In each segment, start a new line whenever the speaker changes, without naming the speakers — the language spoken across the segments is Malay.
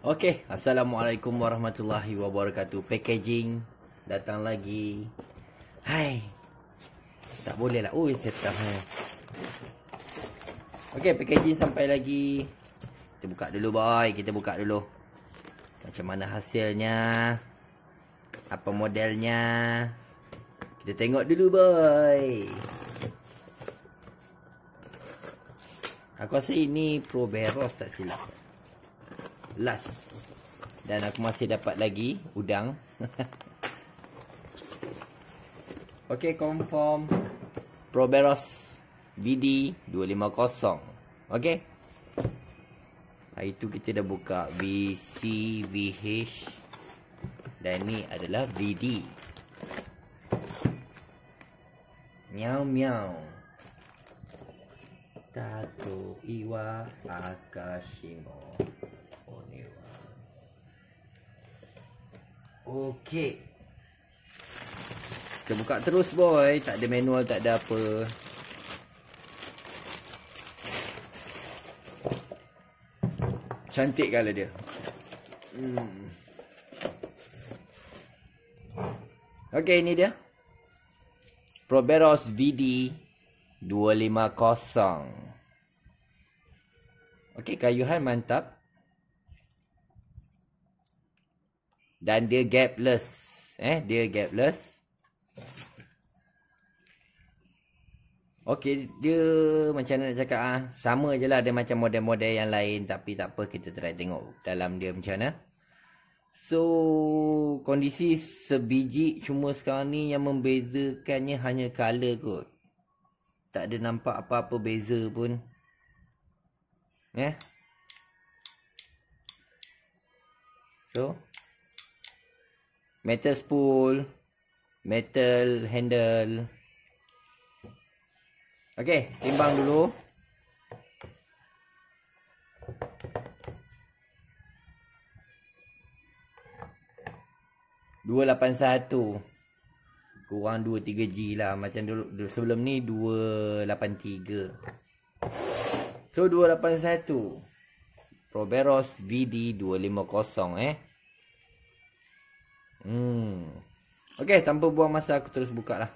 Okey, Assalamualaikum warahmatullahi wabarakatuh. Packaging datang lagi. Hai. Tak boleh lah. Oi, setah eh. Okey, packaging sampai lagi. Kita buka dulu, boy. Kita buka dulu. Macam mana hasilnya? Apa modelnya? Kita tengok dulu, boy. Aku rasa ini Proberos tak silap last dan aku masih dapat lagi udang ok confirm proberos BD 250 ok hari tu kita dah buka VC, VH dan ni adalah BD miau miau Tato Iwa Akashimo Okey. Kita buka terus boy, tak ada manual, tak ada apa. Cantik kala dia. Hmm. Okey, ini dia. Proberos VD 250. Okey, kayuhan mantap. dan dia gapless eh dia gapless Okey, dia macam mana nak cakap ah ha? sama je lah dia macam model-model yang lain tapi tak apa kita try tengok dalam dia macam mana So kondisi sebiji cuma sekarang ni yang membezakannya hanya color kot. Tak ada nampak apa-apa beza pun. Ya. So metal spool, metal handle. Okay, timbang dulu. Dua lapan satu. Kurang dua tiga G lah. Macam dulu, dulu sebelum ni dua lapan tiga. So, dua lapan satu. Proberos VD dua lima kosong eh. Hmm. Okey, tanpa buang masa aku terus buka lah.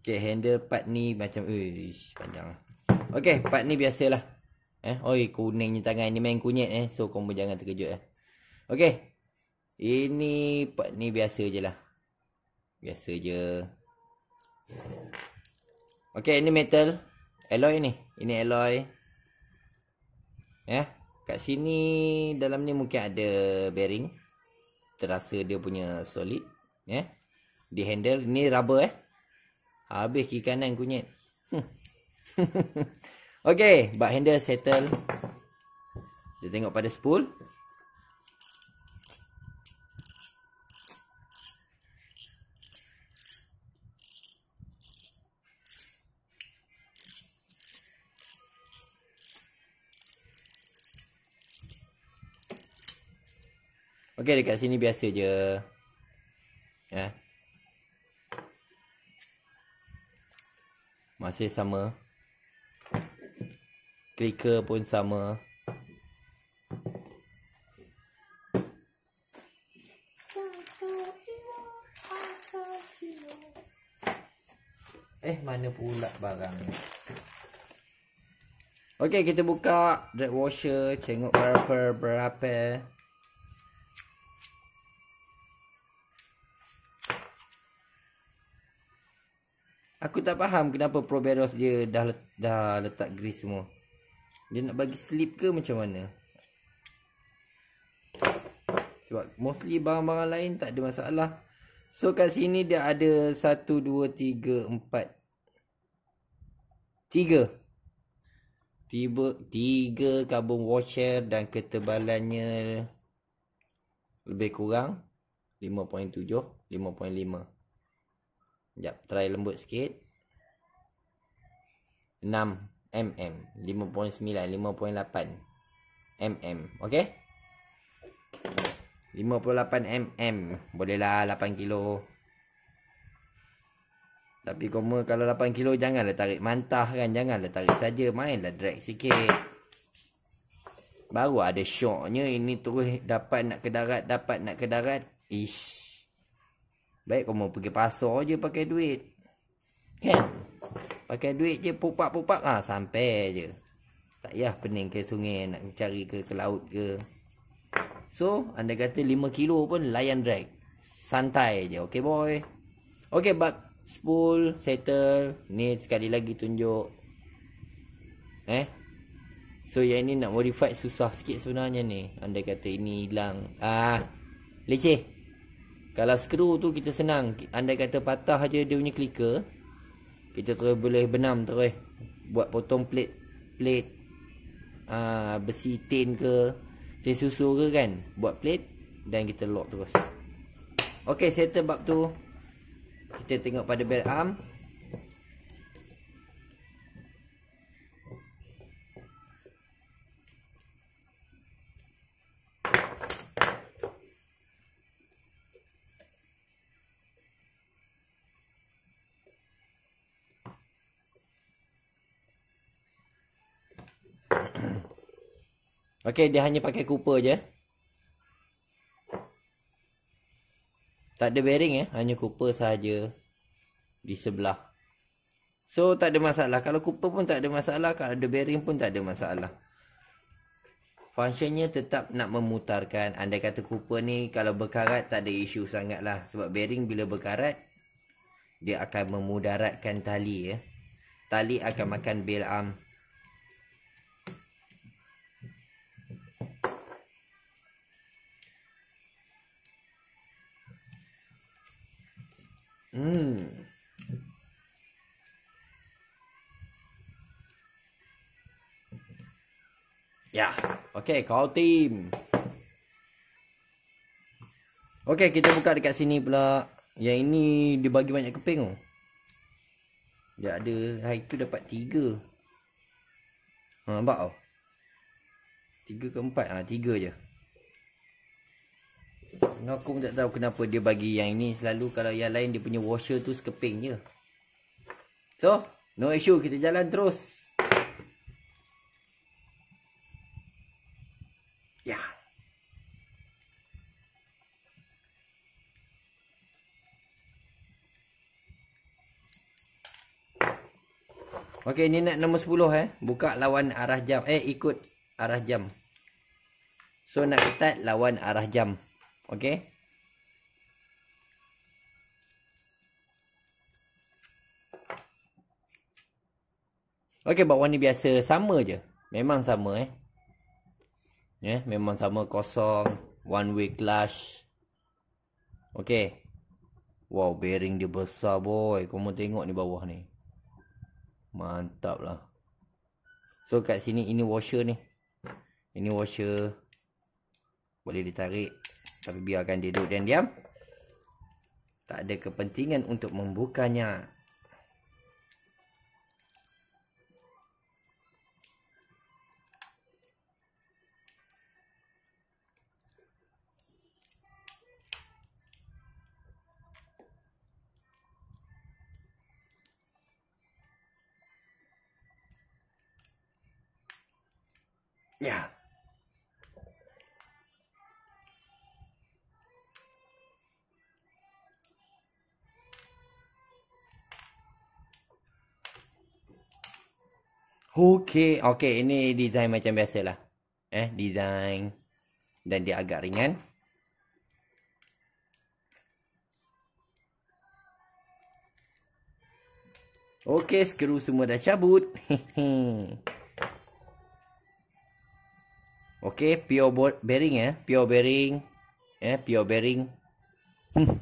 Okey, handle part ni macam eh, panjang. Lah. Okey, part ni biasalah. Eh, oi kuningnya tangan ni main kunyit eh. So kau jangan terkejut eh. Okey. Ini part ni biasa je lah. Biasa je. Okey, ini metal. Alloy ni. Ini alloy. Ya. Yeah. Kat sini dalam ni mungkin ada bearing. Terasa dia punya solid. Ya. Yeah. Di handle ni rubber eh. Habis kiri kanan kunyit. Hmm. okay. Bak handle settle. Kita tengok pada spool. Okey dekat sini biasa je. Ya. Eh. Masih sama. Clicker pun sama. Eh mana pula barang ni? Okey kita buka drag washer, tengok berapa berapa. Aku tak faham kenapa Proberos dia dah dah letak grease semua. Dia nak bagi slip ke macam mana? Sebab mostly barang-barang lain tak ada masalah. So kat sini dia ada 1,2,3,4 Tiga Tiba, Tiga carbon washer dan ketebalannya Lebih kurang 5.7, 5.5 Sekejap, try lembut sikit. 6 mm. 5.9, 5.8 mm. Okay? 58 mm. Bolehlah 8 kilo. Tapi koma kalau 8 kilo janganlah tarik mantah kan. Janganlah tarik saja. Mainlah drag sikit. Baru ada syoknya. Ini terus dapat nak ke darat. Dapat nak ke darat. Ish. Baik kau mau pergi pasar je pakai duit. Kan? Pakai duit je pupak-pupak lah sampai je. Tak payah pening ke sungai nak cari ke ke laut ke. So, anda kata 5 kilo pun layan drag. Santai je. Okay boy. Okay, but spool, settle. Ni sekali lagi tunjuk. Eh? So, yang ni nak modify susah sikit sebenarnya ni. Anda kata ini hilang. Ah, leceh. Kalau skru tu kita senang Andai kata patah je dia punya clicker Kita terus boleh benam terus Buat potong plate Plate aa, ah, Besi tin ke Tin susu ke kan Buat plate Dan kita lock terus Okay settle bab tu Kita tengok pada belt arm Okey, dia hanya pakai Cooper je. Tak ada bearing eh, hanya Cooper saja di sebelah. So tak ada masalah. Kalau Cooper pun tak ada masalah, kalau ada bearing pun tak ada masalah. Fungsinya tetap nak memutarkan. anda kata Cooper ni kalau berkarat tak ada isu sangatlah sebab bearing bila berkarat dia akan memudaratkan tali ya. Eh. Tali akan makan bail arm. Mm. Yeah. Okay, call team. Okay, kita buka dekat sini pula. Yang ini dia bagi banyak keping tu. Oh. Dia ada. hai tu dapat tiga. Ha, nampak tau. Oh. Tiga ke empat. Ha, tiga je. Ni aku pun tak tahu kenapa dia bagi yang ini Selalu kalau yang lain dia punya washer tu sekeping je So No issue kita jalan terus Ya yeah. Okey ni nak nombor 10 eh. Buka lawan arah jam. Eh ikut arah jam. So nak ketat lawan arah jam. Okey. Okey, buat warna biasa sama je. Memang sama eh. Ya, yeah, memang sama kosong, one way clash. Okey. Wow, bearing dia besar boy. Kau mau tengok ni bawah ni. Mantap lah. So kat sini ini washer ni. Ini washer. Boleh ditarik. Tapi biarkan dia duduk dan diam. Tak ada kepentingan untuk membukanya. Who care? Okay, ini design macam biasalah. Eh, design. Dan dia agak ringan. Okay, skru semua dah cabut. okay, pure board, bearing ya. Eh? Pure bearing. Eh, pure bearing.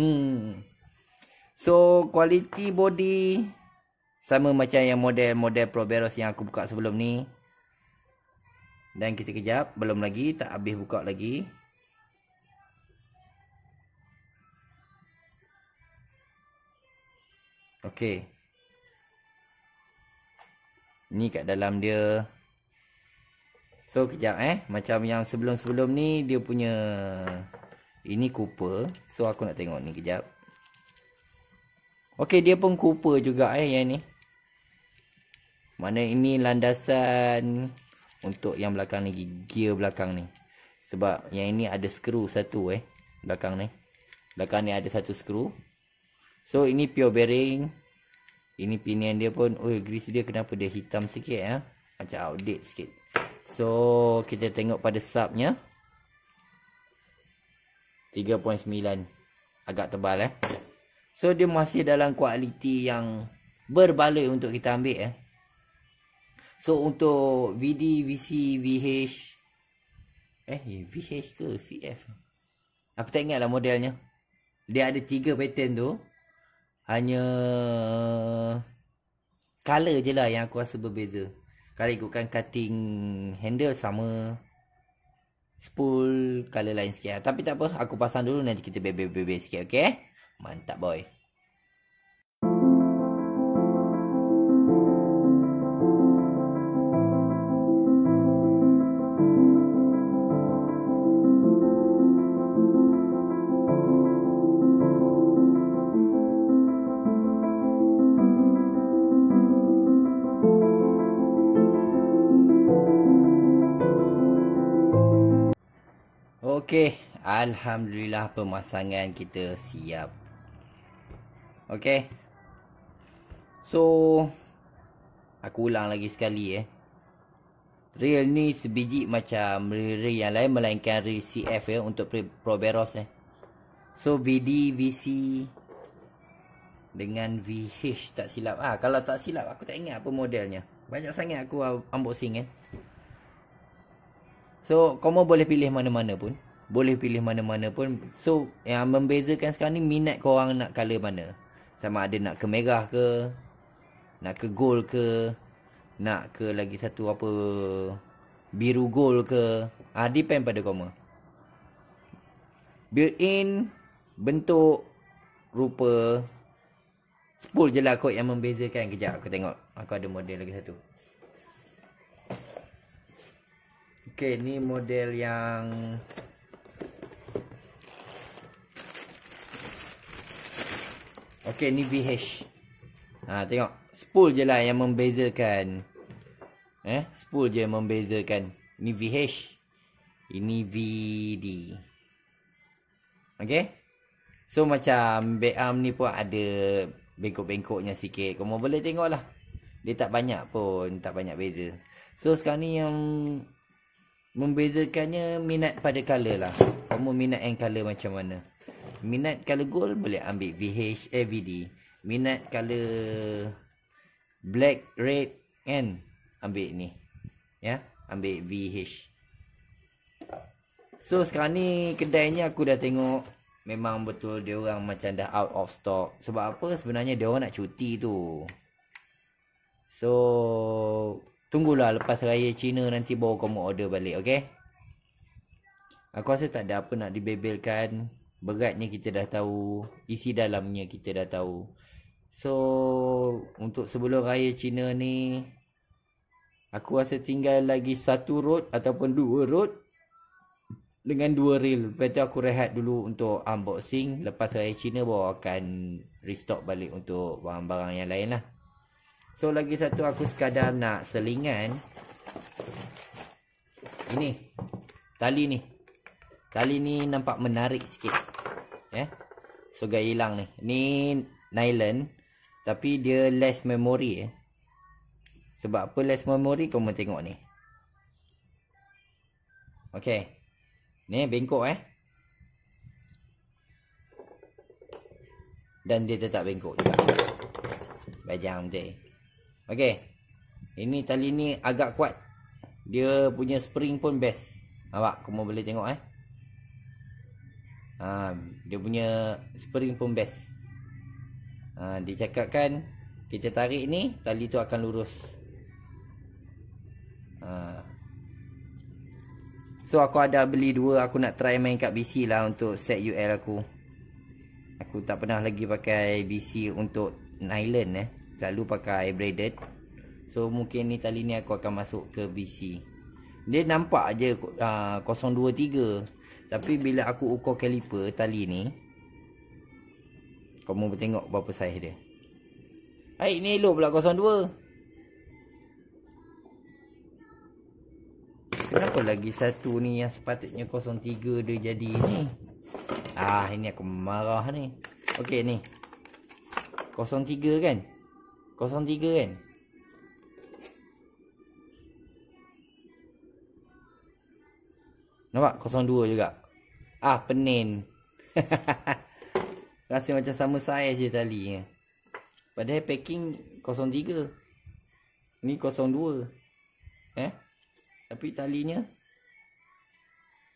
so, quality body. Sama macam yang model-model Proberos yang aku buka sebelum ni. Dan kita kejap. Belum lagi. Tak habis buka lagi. Okey. Ni kat dalam dia. So kejap eh. Macam yang sebelum-sebelum ni dia punya. Ini Cooper. So aku nak tengok ni kejap. Okey dia pun Cooper juga eh yang ni. Mana ini landasan untuk yang belakang ni gear belakang ni. Sebab yang ini ada skru satu eh belakang ni. Belakang ni ada satu skru. So ini pure bearing. Ini pinion dia pun oi grease dia kenapa dia hitam sikit ya? Eh? Macam outdate sikit. So kita tengok pada subnya. 3.9 agak tebal eh. So dia masih dalam kualiti yang berbaloi untuk kita ambil eh. So untuk VD, VC, VH Eh, VH ke CF Aku tak ingat lah modelnya Dia ada tiga pattern tu Hanya Color je lah yang aku rasa berbeza Kalau ikutkan cutting handle sama Spool color lain sikit lah. Tapi tak apa, aku pasang dulu nanti kita bebe-bebe sikit okay Mantap boy Okey, alhamdulillah pemasangan kita siap. Okey. So aku ulang lagi sekali eh. Real ni sebiji macam reel yang lain melainkan reel CF ya eh, untuk proberos eh. So VD VC dengan VH tak silap ah kalau tak silap aku tak ingat apa modelnya. Banyak sangat aku unboxing kan. Eh. So, kamu boleh pilih mana-mana pun boleh pilih mana-mana pun so yang membezakan sekarang ni minat korang nak color mana sama ada nak ke merah ke nak ke gold ke nak ke lagi satu apa biru gold ke ha, depend pada koma built in bentuk rupa spool je lah kot yang membezakan kejap aku tengok aku ada model lagi satu Okay, ni model yang Okey, ni VH. Ha, tengok. Spool je lah yang membezakan. Eh, spool je membezakan. Ni VH. Ini VD. Okay. So, macam backarm ni pun ada bengkok-bengkoknya sikit. Kamu boleh tengok lah. Dia tak banyak pun. Tak banyak beza. So, sekarang ni yang membezakannya minat pada colour lah. Kamu minat yang colour macam mana minat color gold boleh ambil VH AVD eh, minat color black red kan ambil ni ya ambil VH so sekarang ni kedai ni aku dah tengok memang betul dia orang macam dah out of stock sebab apa sebenarnya dia orang nak cuti tu so tunggulah lepas raya Cina nanti baru kau order balik okey Aku rasa tak ada apa nak dibebelkan beratnya kita dah tahu, isi dalamnya kita dah tahu. So, untuk sebelum raya Cina ni, aku rasa tinggal lagi satu road ataupun dua road dengan dua reel. Lepas tu aku rehat dulu untuk unboxing. Lepas raya Cina, baru akan restock balik untuk barang-barang yang lain lah. So, lagi satu aku sekadar nak selingan. Ini, tali ni. Kali ni nampak menarik sikit. Yeah. So, gaya hilang ni. Ni nylon. Tapi dia less memory. Eh. Sebab apa less memory? Kau mau tengok ni. Okay. Ni bengkok eh. Dan dia tetap bengkok juga. Bajang je. Okay. Ini tali ni agak kuat. Dia punya spring pun best. Nampak? Kau mau boleh tengok eh uh, Dia punya spring pun best uh, Dia cakap kan Kita tarik ni Tali tu akan lurus uh. So aku ada beli dua Aku nak try main kat BC lah Untuk set UL aku Aku tak pernah lagi pakai BC Untuk nylon eh Selalu pakai braided So mungkin ni tali ni aku akan masuk ke BC Dia nampak je uh, 023 tapi bila aku ukur kaliper tali ni Kamu boleh tengok berapa saiz dia Hai ni elok pula 02 Kenapa lagi satu ni yang sepatutnya 03 dia jadi ni Ah ini aku marah ni Okey ni 03 kan 03 kan Nampak? 02 juga. Ah, pening. Rasa macam sama saiz je tali. Padahal packing 03. Ni 02. Eh? Tapi talinya.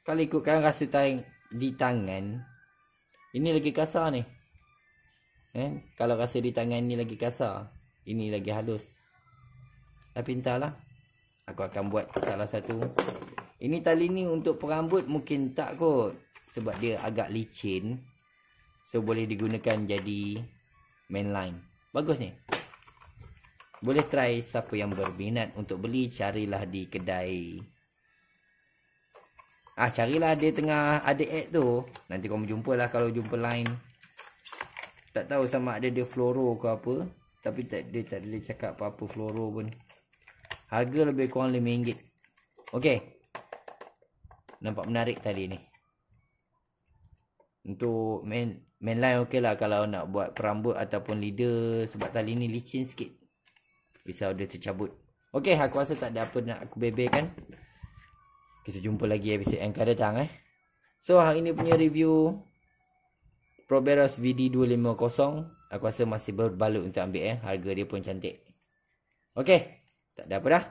Kalau ikutkan rasa tang di tangan. Ini lagi kasar ni. Eh? Kalau rasa di tangan ni lagi kasar. Ini lagi halus. Tapi entahlah. Aku akan buat salah satu ini tali ni untuk perambut mungkin tak kot. Sebab dia agak licin. So boleh digunakan jadi mainline. Bagus ni. Boleh try siapa yang berminat untuk beli carilah di kedai. Ah carilah dia tengah ada ad tu. Nanti kau jumpalah kalau jumpa line. Tak tahu sama ada dia floro ke apa. Tapi tak, dia tak boleh cakap apa-apa floro pun. Harga lebih kurang RM5. Okay nampak menarik tali ni. Untuk main main line okey lah kalau nak buat perambut ataupun leader sebab tali ni licin sikit. bisa dia tercabut. Okey, aku rasa tak ada apa nak aku bebek kan? Kita jumpa lagi episode yang akan datang eh. So, hari ni punya review Proberos VD250. Aku rasa masih berbalut untuk ambil eh. Harga dia pun cantik. Okey, tak ada apa dah.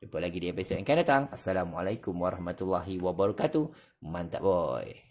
Jumpa lagi di episode yang akan datang. Assalamualaikum warahmatullahi wabarakatuh. Mantap boy.